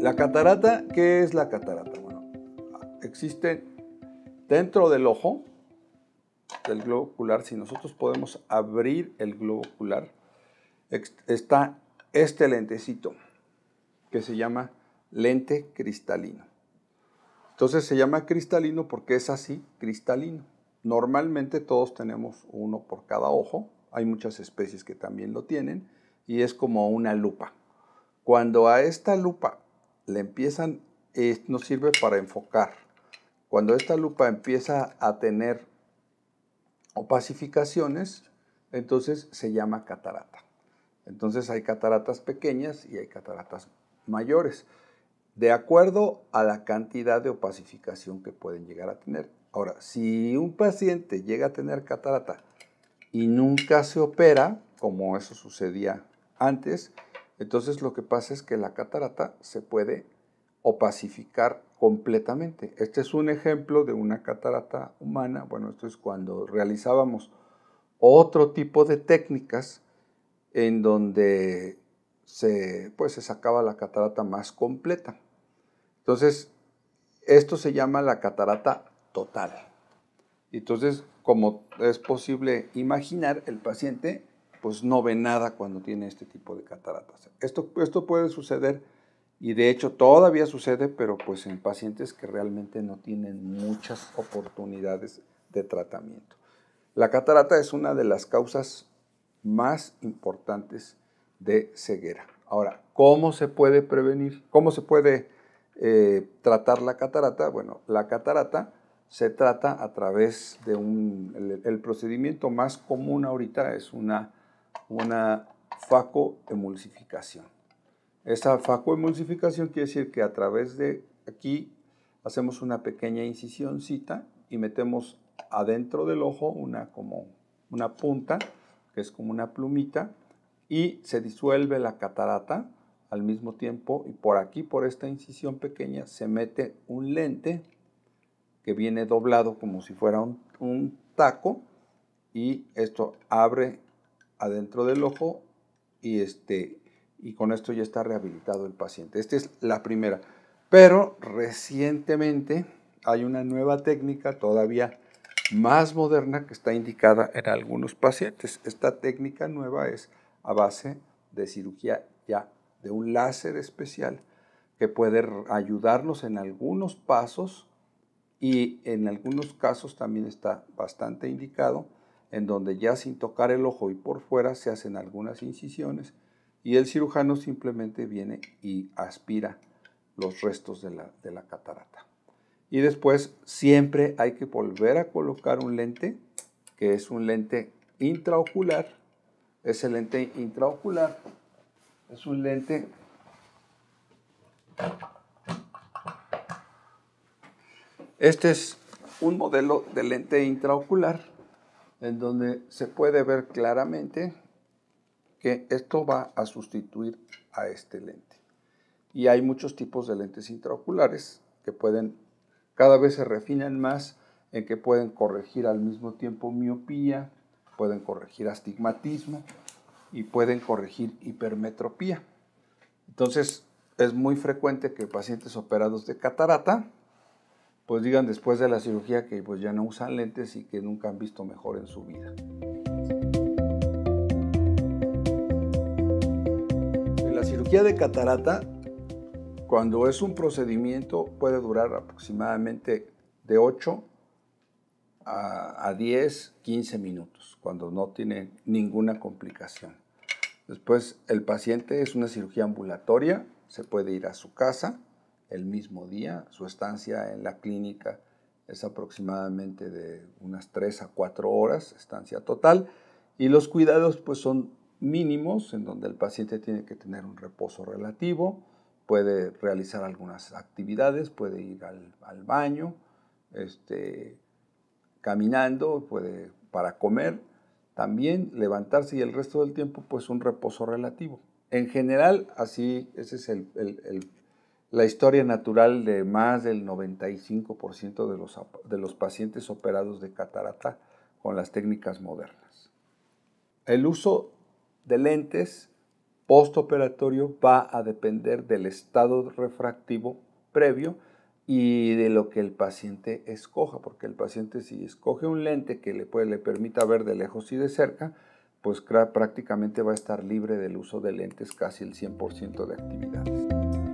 La catarata, ¿qué es la catarata? Bueno, existe dentro del ojo, del globo ocular, si nosotros podemos abrir el globo ocular, está este lentecito que se llama lente cristalino. Entonces se llama cristalino porque es así, cristalino. Normalmente todos tenemos uno por cada ojo, hay muchas especies que también lo tienen, y es como una lupa. Cuando a esta lupa le empiezan, nos sirve para enfocar. Cuando esta lupa empieza a tener opacificaciones, entonces se llama catarata. Entonces hay cataratas pequeñas y hay cataratas mayores, de acuerdo a la cantidad de opacificación que pueden llegar a tener. Ahora, si un paciente llega a tener catarata y nunca se opera, como eso sucedía antes, entonces lo que pasa es que la catarata se puede opacificar completamente. Este es un ejemplo de una catarata humana. Bueno, esto es cuando realizábamos otro tipo de técnicas en donde se, pues, se sacaba la catarata más completa. Entonces, esto se llama la catarata total. Entonces, como es posible imaginar, el paciente pues no ve nada cuando tiene este tipo de cataratas. Esto, esto puede suceder y de hecho todavía sucede, pero pues en pacientes que realmente no tienen muchas oportunidades de tratamiento. La catarata es una de las causas más importantes de ceguera. Ahora, ¿cómo se puede prevenir? ¿Cómo se puede eh, tratar la catarata? Bueno, la catarata se trata a través de un... el procedimiento más común ahorita es una una facoemulsificación. Esta facoemulsificación quiere decir que a través de aquí hacemos una pequeña incisióncita y metemos adentro del ojo una como una punta, que es como una plumita, y se disuelve la catarata al mismo tiempo y por aquí, por esta incisión pequeña, se mete un lente que viene doblado como si fuera un taco y esto abre adentro del ojo y, este, y con esto ya está rehabilitado el paciente. Esta es la primera. Pero recientemente hay una nueva técnica todavía más moderna que está indicada en algunos pacientes. Esta técnica nueva es a base de cirugía ya de un láser especial que puede ayudarnos en algunos pasos y en algunos casos también está bastante indicado en donde ya sin tocar el ojo y por fuera se hacen algunas incisiones y el cirujano simplemente viene y aspira los restos de la, catarata. Y después siempre hay que volver a colocar un lente, que es un lente intraocular. Ese lente intraocular es un lente este es un modelo de lente intraocular en donde se puede ver claramente que esto va a sustituir a este lente. Y hay muchos tipos de lentes intraoculares que pueden, cada vez se refinan más en que pueden corregir al mismo tiempo miopía, pueden corregir astigmatismo y pueden corregir hipermetropía. Entonces, es muy frecuente que pacientes operados de catarata pues digan después de la cirugía que pues, ya no usan lentes y que nunca han visto mejor en su vida. La cirugía de catarata, cuando es un procedimiento, puede durar aproximadamente de 8 a, a 10, 15 minutos, cuando no tiene ninguna complicación. Después, el paciente es una cirugía ambulatoria, se puede ir a su casa, el mismo día. Su estancia en la clínica es aproximadamente de unas 3 a 4 horas, estancia total. Y los cuidados pues son mínimos, en donde el paciente tiene que tener un reposo relativo, puede realizar algunas actividades, puede ir al, al baño, este, caminando, puede para comer, también levantarse y el resto del tiempo pues un reposo relativo. En general, así ese es el, el la historia natural de más del 95% de los, pacientes operados de catarata con las técnicas modernas. El uso de lentes postoperatorio va a depender del estado refractivo previo y de lo que el paciente escoja, porque el paciente si escoge un lente que le, le permita ver de lejos y de cerca, pues prácticamente va a estar libre del uso de lentes casi el 100% de actividades.